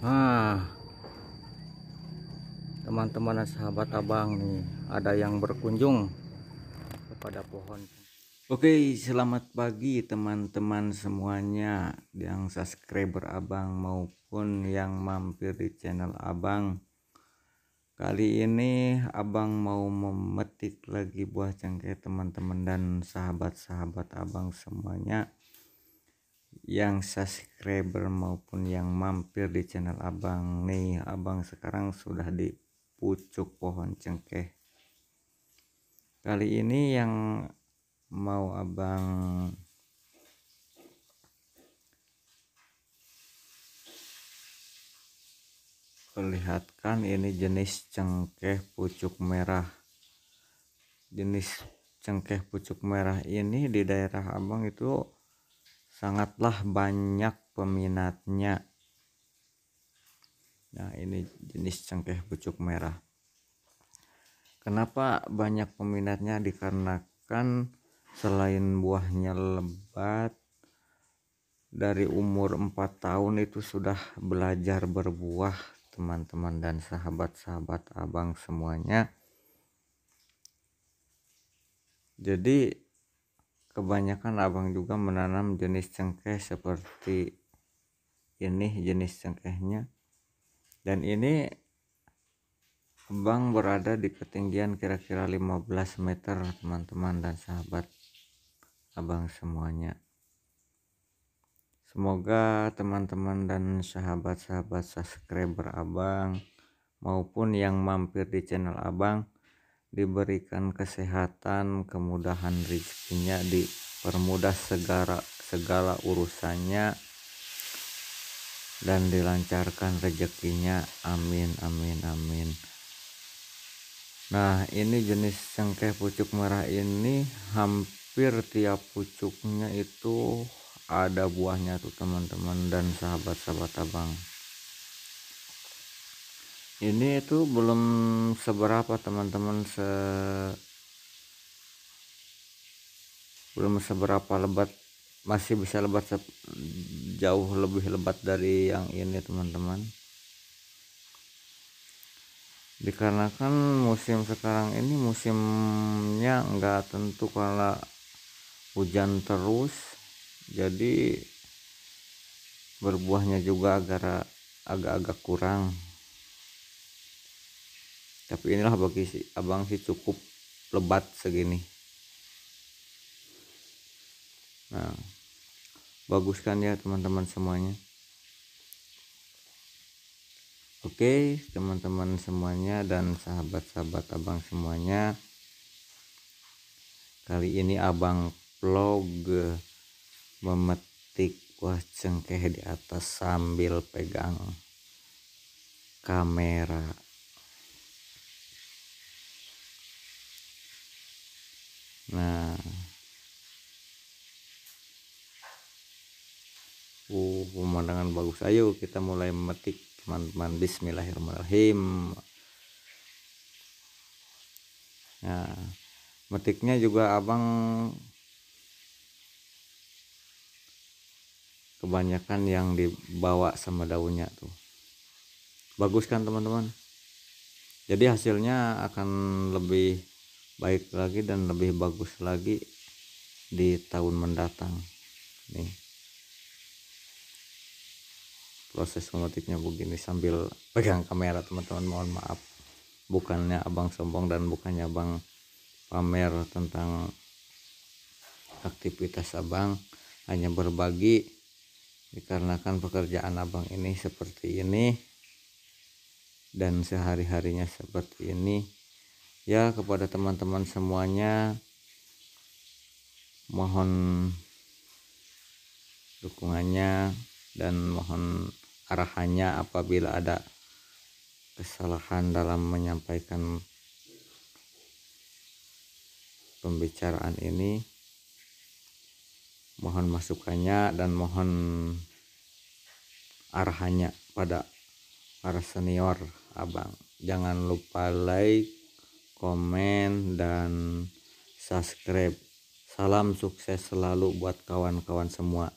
Nah, teman-teman sahabat abang nih, ada yang berkunjung kepada pohon. Oke, selamat pagi teman-teman semuanya yang subscriber abang maupun yang mampir di channel abang. Kali ini abang mau memetik lagi buah cengkeh teman-teman dan sahabat-sahabat abang semuanya yang subscriber maupun yang mampir di channel abang nih abang sekarang sudah di pucuk pohon cengkeh kali ini yang mau abang perlihatkan ini jenis cengkeh pucuk merah jenis cengkeh pucuk merah ini di daerah abang itu sangatlah banyak peminatnya. Nah, ini jenis cengkeh pucuk merah. Kenapa banyak peminatnya? Dikarenakan selain buahnya lebat, dari umur 4 tahun itu sudah belajar berbuah, teman-teman dan sahabat-sahabat abang semuanya. Jadi Kebanyakan abang juga menanam jenis cengkeh seperti ini jenis cengkehnya. Dan ini abang berada di ketinggian kira-kira 15 meter teman-teman dan sahabat abang semuanya. Semoga teman-teman dan sahabat-sahabat subscriber abang maupun yang mampir di channel abang diberikan kesehatan, kemudahan rezekinya, dipermudah segala segala urusannya dan dilancarkan rezekinya. Amin amin amin. Nah, ini jenis cengkeh pucuk merah ini hampir tiap pucuknya itu ada buahnya tuh teman-teman dan sahabat-sahabat abang ini itu belum seberapa teman-teman se belum seberapa lebat masih bisa lebat se... jauh lebih lebat dari yang ini teman-teman dikarenakan musim sekarang ini musimnya nggak tentu kalau hujan terus jadi berbuahnya juga agak agak-agak kurang tapi inilah bagi si abang sih cukup lebat segini nah bagus kan ya teman-teman semuanya Oke, teman-teman semuanya dan sahabat-sahabat abang semuanya. Kali ini abang vlog memetik buah cengkeh di atas sambil pegang kamera. Nah. Uh, pemandangan bagus. Ayo kita mulai metik teman-teman. Bismillahirrahmanirrahim. Nah, metiknya juga abang kebanyakan yang dibawa sama daunnya tuh bagus kan teman-teman jadi hasilnya akan lebih baik lagi dan lebih bagus lagi di tahun mendatang nih proses memetiknya begini sambil pegang kamera teman-teman mohon maaf bukannya abang sombong dan bukannya abang pamer tentang aktivitas abang hanya berbagi dikarenakan pekerjaan abang ini seperti ini dan sehari-harinya seperti ini ya kepada teman-teman semuanya mohon dukungannya dan mohon arahannya apabila ada kesalahan dalam menyampaikan pembicaraan ini mohon masukannya dan mohon arahannya pada para senior abang jangan lupa like komen, dan subscribe. Salam sukses selalu buat kawan-kawan semua.